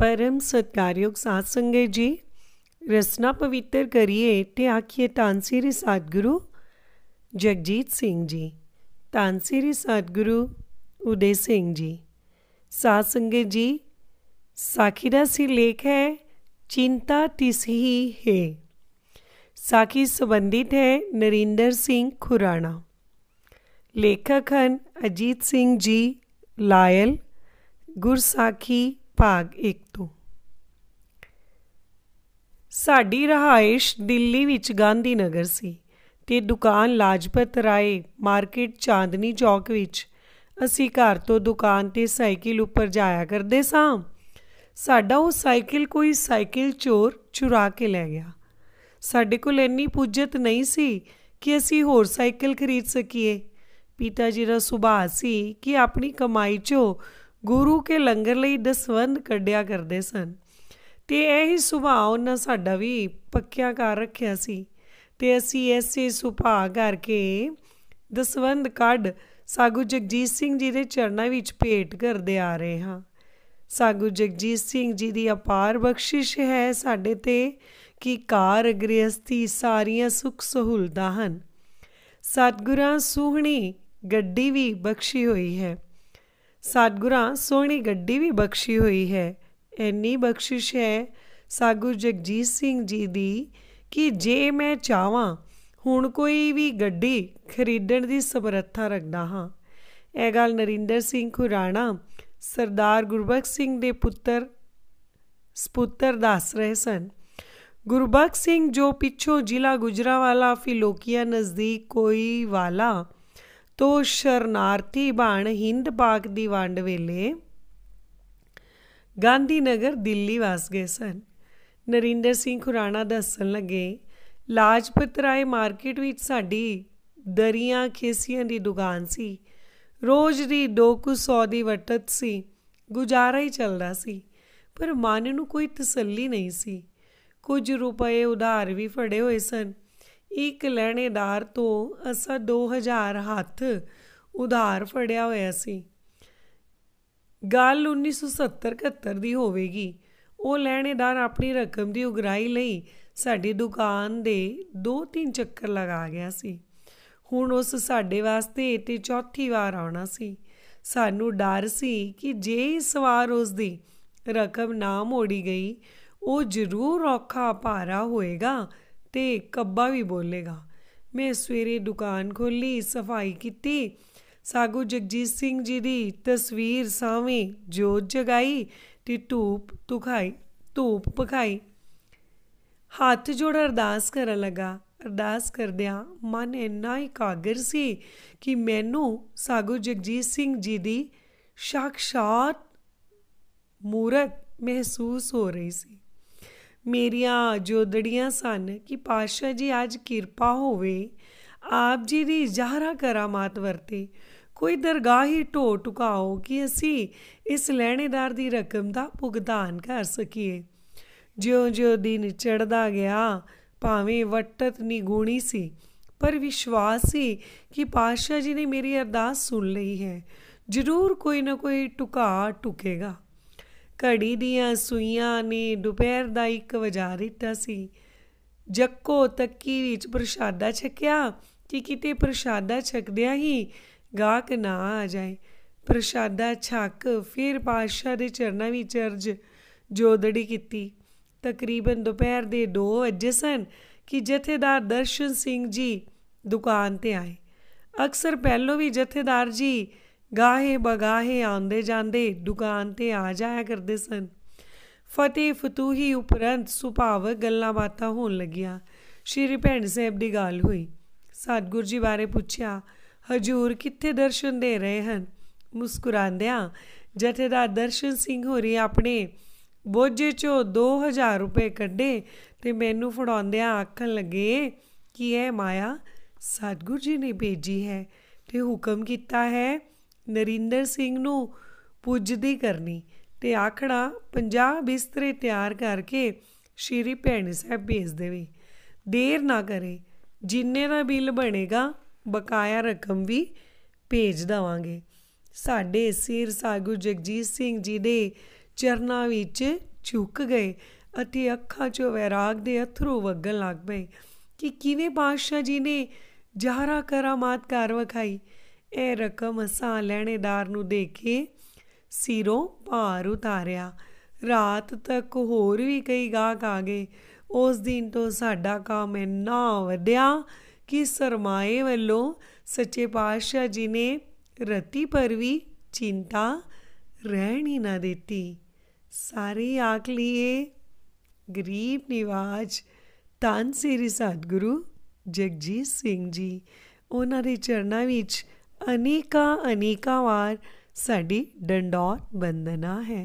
પરમ સદકાર્યોગ સંગે રસના પવિત્ર કરીએ તે આખીએ તાનસીરી સદગુરુ જગજીતસિંહજી તાનસીરી સદગુરુ ઉદયસિંહજી સાસંગેજી સાખીદાસી લેખ है चिंता तिसही है साखी संबंधित है नरिंदर सिंह खुराना लेखक हैं अजीत सिंह जी लायल गुरसाखी ਭਾਗ 1 ਤੋਂ ਸਾਡੀ ਰਹਾਇਸ਼ ਦਿੱਲੀ ਵਿੱਚ ਗਾਂਧੀ ਨਗਰ ਸੀ ਤੇ ਦੁਕਾਨ ਲਾਜਪਤ ਰਾਏ ਮਾਰਕੀਟ ਚਾਂਦਨੀ ਚੌਕ ਵਿੱਚ ਅਸੀਂ ਘਰ ਤੋਂ ਦੁਕਾਨ ਤੇ ਸਾਈਕਲ ਉੱਪਰ ਜਾਇਆ ਕਰਦੇ ਸਾਂ ਸਾਡਾ ਉਹ ਸਾਈਕਲ ਕੋਈ ਸਾਈਕਲ ਚੋਰ ਚੁਰਾ ਕੇ ਲੈ ਗਿਆ ਸਾਡੇ ਕੋਲ ਇੰਨੀ ਪੁੱਜਤ ਨਹੀਂ ਸੀ ਕਿ ਅਸੀਂ ਹੋਰ ਸਾਈਕਲ ਖਰੀਦ ਸਕੀਏ ਪਿਤਾ ਜੀ ਦਾ ਸੁਭਾਅ ਸੀ ਕਿ ਆਪਣੀ ਕਮਾਈ 'ਚੋਂ ਗੁਰੂ ਕੇ ਲੰਗਰ ਲਈ ਦਸਵੰਦ ਕੱਢਿਆ ਕਰਦੇ ਸਨ ਤੇ ਇਹ ਹੀ ਸੁਭਾਅ ਉਹਨਾਂ ਸਾਡਾ ਵੀ ਪੱਕਿਆ ਕਰ ਰੱਖਿਆ ਸੀ ਤੇ ਅਸੀਂ ਐਸੇ ਸੁਭਾਅ ਕਰਕੇ ਦਸਵੰਦ ਕੱਢ ਸਾਗੂ ਜਗਜੀਤ ਸਿੰਘ ਜੀ ਦੇ ਚਰਨਾਂ ਵਿੱਚ ਭੇਟ ਕਰਦੇ ਆ ਰਹੇ ਹਾਂ ਸਾਗੂ ਜਗਜੀਤ ਸਿੰਘ ਜੀ ਦੀ ਅਪਾਰ ਬਖਸ਼ਿਸ਼ ਹੈ ਸਾਡੇ ਤੇ ਕਿ ਕਾਰ ਗ੍ਰਸਤੀ ਸਾਰੀਆਂ ਸੁੱਖ ਸਹੂਲਤਾਂ ਹਨ ਸਤਗੁਰਾਂ ਸੁਹਣੀ ਗੱਡੀ ਵੀ ਬਖਸ਼ੀ ਹੋਈ ਹੈ ਸਤਿਗੁਰਾਂ ਸੋਹਣੀ ਗੱਡੀ ਵੀ ਬਖਸ਼ੀ ਹੋਈ ਹੈ ਐਨੀ ਬਖਸ਼ਿਸ਼ ਹੈ ਸਾਗੁਰ ਜਗਜੀਤ ਸਿੰਘ ਜੀ ਦੀ ਕਿ ਜੇ ਮੈਂ ਚਾਹਾਂ ਹੁਣ ਕੋਈ ਵੀ ਗੱਡੀ ਖਰੀਦਣ ਦੀ ਸਮਰੱਥਾ ਰੱਖਦਾ ਹਾਂ ਇਹ ਗੱਲ ਨਰਿੰਦਰ ਸਿੰਘ ਖੁਰਾਣਾ ਸਰਦਾਰ ਗੁਰਬਖਸ਼ ਸਿੰਘ ਦੇ ਪੁੱਤਰ ਸਪੁੱਤਰ ਦੱਸ ਰਹੇ ਸਨ ਗੁਰਬਖਸ਼ ਸਿੰਘ ਜੋ ਪਿੱਛੋਂ ਜ਼ਿਲ੍ਹਾ ਗੁਜਰਾਵਾਲਾ ਫਿਲੋਕੀਆ ਨਜ਼ਦੀਕ ਕੋਈ ਵਾਲਾ ਤੋ ਸ਼ਰਨਾਰਥੀ ਬਾਣ ਹਿੰਦ ਪਾਕ ਦੀ ਵੰਡ ਵੇਲੇ ਗਾਂਧੀ ਨਗਰ ਦਿੱਲੀ ਵਸ ਗਏ ਸਨ ਨਰਿੰਦਰ ਸਿੰਘ ਖੁਰਾਣਾ ਦੱਸਣ ਲੱਗੇ ਲਾਜਪਤ ਰਾਏ ਮਾਰਕੀਟ ਵਿੱਚ ਸਾਡੀ ਦਰੀਆਂ ਖੇਸੀਆਂ ਦੀ ਦੁਕਾਨ ਸੀ ਰੋਜ਼ ਦੀ 200 ਦੀ ਵਟਤ ਸੀ ਗੁਜ਼ਾਰਾ ਹੀ ਚੱਲਦਾ ਸੀ ਪਰ ਮਨ ਨੂੰ ਕੋਈ ਤਸੱਲੀ ਨਹੀਂ ਸੀ ਕੁਝ ਰੁਪਏ ਉਧਾਰ ਵੀ ਫੜੇ ਹੋਏ ਸਨ ਇੱਕ ਲੈਣੇਦਾਰ ਤੋਂ ਅਸਾਂ 2000 ਹੱਥ ਉਧਾਰ ਫੜਿਆ ਹੋਇਆ ਸੀ ਗੱਲ 1970-71 ਦੀ ਹੋਵੇਗੀ ਉਹ ਲੈਣੇਦਾਰ ਆਪਣੀ ਰਕਮ ਦੀ ਉਗਰਾਈ ਲਈ ਸਾਡੀ ਦੁਕਾਨ ਦੇ 2-3 ਚੱਕਰ ਲਗਾ ਗਿਆ ਸੀ ਹੁਣ ਉਸ ਸਾਡੇ ਵਾਸਤੇ ਤੇ ਚੌਥੀ ਵਾਰ ਆਉਣਾ ਸੀ ਸਾਨੂੰ ਡਰ ਸੀ ਕਿ ਜੇ ਇਸ ਵਾਰ ਉਸ ਦੀ ਰਕਮ ਨਾ ਮੋੜੀ ਗਈ ਉਹ ਜ਼ਰੂਰ ਔਖਾ ਭਾਰਾ ਹੋਏਗਾ ਤੇ ਕੱਬਾ ਵੀ ਬੋਲੇਗਾ ਮੈਂ ਸਵੇਰੇ ਦੁਕਾਨ ਖੋਲੀ ਸਫਾਈ ਕੀਤੀ ਸਾਗੂ ਜਗਜੀਤ ਸਿੰਘ ਜੀ ਦੀ ਤਸਵੀਰ ਸਾਵੇਂ ਜੋਤ ਜਗਾਈ ਤੇ ਧੂਪ ਤੁਖਾਈ ਧੂਪ ਪਖਾਈ ਹੱਥ ਜੋੜ ਅਰਦਾਸ ਕਰਨ ਲਗਾ ਅਰਦਾਸ ਕਰਦਿਆਂ ਮਨ ਇੰਨਾ ਇਕਾਗਰ ਸੀ ਕਿ ਮੈਨੂੰ ਸਾਗੂ ਜਗਜੀਤ ਸਿੰਘ ਜੀ ਦੀ ਸ਼ਖਸ਼ਾਤ ਮੂਰਤ ਮਹਿਸੂਸ ਹੋ ਰਹੀ ਸੀ ਮੇਰੀਆਂ ਜੋਦੜੀਆਂ ਸਨ ਕਿ ਪਾਸ਼ਾ ਜੀ ਅੱਜ ਕਿਰਪਾ ਹੋਵੇ ਆਪ ਜੀ ਦੀ ਜ਼ਹਰਾ ਕਰਾਮਾਤ ਵਰਤੇ ਕੋਈ ਦਰਗਾਹ ਹੀ ਢੋ ਟੁਕਾਓ ਕਿ ਅਸੀਂ ਇਸ ਲੈਣੇਦਾਰ ਦੀ ਰਕਮ ਦਾ ਭੁਗਤਾਨ ਕਰ ਸਕੀਏ ਜਿਉਂ-ਜਿਉਂ ਦਿਨ ਚੜਦਾ ਗਿਆ ਭਾਵੇਂ ਵਟਤ ਨਿਗੂਣੀ ਸੀ ਪਰ ਵਿਸ਼ਵਾਸ ਸੀ ਕਿ ਪਾਸ਼ਾ ਜੀ ਨੇ ਮੇਰੀ ਅਰਦਾਸ ਸੁਣ ਲਈ ਹੈ ਜ਼ਰੂਰ ਕੋਈ ਨਾ ਕੋਈ ਟੁਕਾ ਟੁਕੇਗਾ ਘੜੀ ਦੀਆਂ ਸੂਈਆਂ ਨੇ ਦੁਪਹਿਰ ਦਾ ਇੱਕ ਵਜਾ ਦਿੱਤਾ ਸੀ ਜੱਕੋ ਤੱਕੀ ਵਿੱਚ ਪ੍ਰਸ਼ਾਦਾ ਛਕਿਆ ਕਿ ਕਿਤੇ ਪ੍ਰਸ਼ਾਦਾ ਛਕਦਿਆਂ ਹੀ ਗਾਹਕ ਨਾ ਆ ਜਾਏ ਪ੍ਰਸ਼ਾਦਾ ਛਕ ਫਿਰ ਪਾਸ਼ਾ ਦੇ ਚਰਨਾਂ ਵਿੱਚ ਅਰਜ ਜੋਦੜੀ ਕੀਤੀ ਤਕਰੀਬਨ ਦੁਪਹਿਰ ਦੇ 2 ਵਜੇ ਸਨ ਕਿ ਜਥੇਦਾਰ ਦਰਸ਼ਨ ਸਿੰਘ ਜੀ ਦੁਕਾਨ ਤੇ ਆਏ ਅਕਸਰ ਪਹਿਲੋ ਵੀ ਜਥੇਦਾਰ ਜੀ ਗਾਹੇ ਬਗਾਹੇ ਆਉਂਦੇ ਜਾਂਦੇ ਦੁਕਾਨ ਤੇ ਆ ਜਾਇਆ ਕਰਦੇ ਸਨ ਫਤਿਹ ਫਤੂਹੀ ਉਪਰੰਤ ਸੁਭਾਵ ਗੱਲਾਂ ਬਾਤਾਂ ਹੋਣ ਲੱਗੀਆਂ ਸ਼੍ਰੀ ਭੈਣ ਸਾਹਿਬ ਦੀ ਗੱਲ ਹੋਈ ਸਤਗੁਰ ਜੀ ਬਾਰੇ ਪੁੱਛਿਆ ਹਜੂਰ ਕਿੱਥੇ ਦਰਸ਼ਨ ਦੇ ਰਹੇ ਹਨ ਮੁਸਕਰਾਉਂਦਿਆਂ ਜਥੇਦਾਰ ਦਰਸ਼ਨ ਸਿੰਘ ਹੋਰੀ ਆਪਣੇ ਬੋਝੇ ਚੋਂ 2000 ਰੁਪਏ ਕੱਢੇ ਤੇ ਮੈਨੂੰ ਫੜਾਉਂਦਿਆਂ ਆਖਣ ਲੱਗੇ ਕਿ ਇਹ ਮਾਇਆ ਸਤਗੁਰ ਜੀ ਨੇ ਭੇਜੀ ਹੈ ਤੇ ਹੁਕਮ ਕੀਤਾ ਹੈ ਨਰਿੰਦਰ ਸਿੰਘ ਨੂੰ ਪੁੱਜਦੀ ਕਰਨੀ ਤੇ ਆਖੜਾ 50 ਬਿਸਤਰੇ ਤਿਆਰ ਕਰਕੇ ਸ਼੍ਰੀ ਭੈਣੀ ਸਾਹਿਬ ਭੇਜ ਦੇਵੇ ਦੇਰ ਨਾ ਕਰੇ ਜਿੰਨੇ ਦਾ ਬਿੱਲ ਬਣੇਗਾ ਬਕਾਇਆ ਰਕਮ ਵੀ ਭੇਜ ਦਵਾਂਗੇ ਸਾਡੇ ਸਿਰ ਸਾਗੂ ਜਗਜੀਤ ਸਿੰਘ ਜੀ ਦੇ ਚਰਨਾਂ ਵਿੱਚ ਚੁੱਕ ਗਏ ਅਤੇ ਅੱਖਾਂ 'ਚੋਂ ਵੈਰਾਗ ਦੇ ਅਥਰੂ ਵਗਣ ਲੱਗ ਪਏ ਕਿ ਕਿਵੇਂ ਬਾਦਸ਼ਾਹ ਜੀ ਨੇ ਜਹਰਾ ਕਰਾਮਾਤ ਕਰ ਵਖਾਈ ਇਹ ਰਕਮ ਅਸਾਂ ਲੈਣੇਦਾਰ ਨੂੰ ਦੇ ਕੇ ਸਿਰੋਂ ਭਾਰ ਉਤਾਰਿਆ ਰਾਤ ਤੱਕ ਹੋਰ ਵੀ ਕਈ ਗਾਹਕ ਆ ਗਏ ਉਸ ਦਿਨ ਤੋਂ ਸਾਡਾ ਕੰਮ ਇੰਨਾ ਵਧਿਆ ਕਿ ਸਰਮਾਏ ਵੱਲੋਂ ਸੱਚੇ ਪਾਤਸ਼ਾਹ ਜੀ ਨੇ ਰਤੀ ਪਰ ਵੀ ਚਿੰਤਾ ਰਹਿਣੀ ਨਾ ਦਿੱਤੀ ਸਾਰੇ ਆਖ ਲਈਏ ਗਰੀਬ ਨਿਵਾਜ ਤਾਂ ਤਾਨਸੇਰੀ ਸਤਿਗੁਰੂ ਜਗਜੀਤ ਸਿੰਘ ਜੀ ਉਹਨਾਂ ਦੇ ਚਰਨਾਂ ਵਿੱਚ ਅਨੇਕਾ ਅਨੇਕਾ ਵਾਰ ਸਾਡੀ ਡੰਡੋਰ ਬੰਦਨਾ ਹੈ